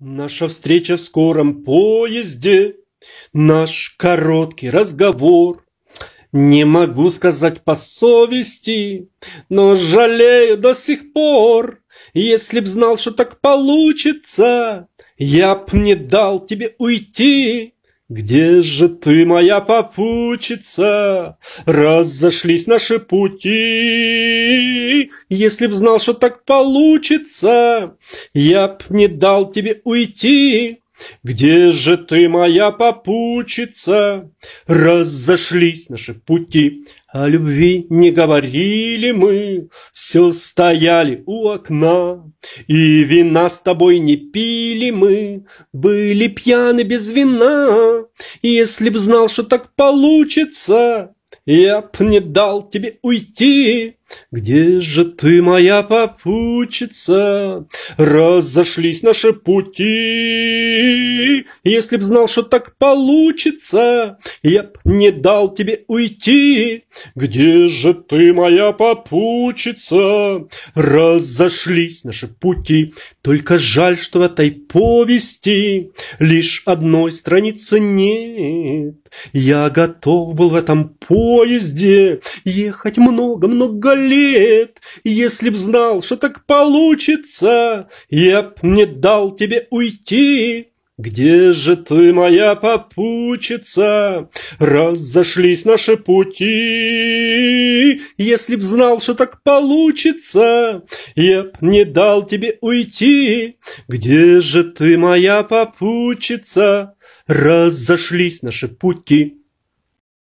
Наша встреча в скором поезде, наш короткий разговор. Не могу сказать по совести, но жалею до сих пор. Если б знал, что так получится, я б не дал тебе уйти. Где же ты, моя попутчица? Разошлись наши пути. Если б знал, что так получится, я б не дал тебе уйти. Где же ты, моя попутчица? Разошлись наши пути, о любви не говорили мы, все стояли у окна, и вина с тобой не пили мы, были пьяны без вина. если б знал, что так получится, я б не дал тебе уйти. Где же ты, моя попутчица? Разошлись наши пути. Если б знал, что так получится, я б не дал тебе уйти. Где же ты, моя попутчица? Разошлись наши пути. Только жаль, что в этой повести лишь одной страницы нет. Я готов был в этом поезде ехать много-много лет. Если б знал, что так получится, я б не дал тебе уйти. Где же ты, моя попутчица? Разошлись наши пути. Если б знал, что так получится, я б не дал тебе уйти. Где же ты, моя попутчица? Разошлись наши пути.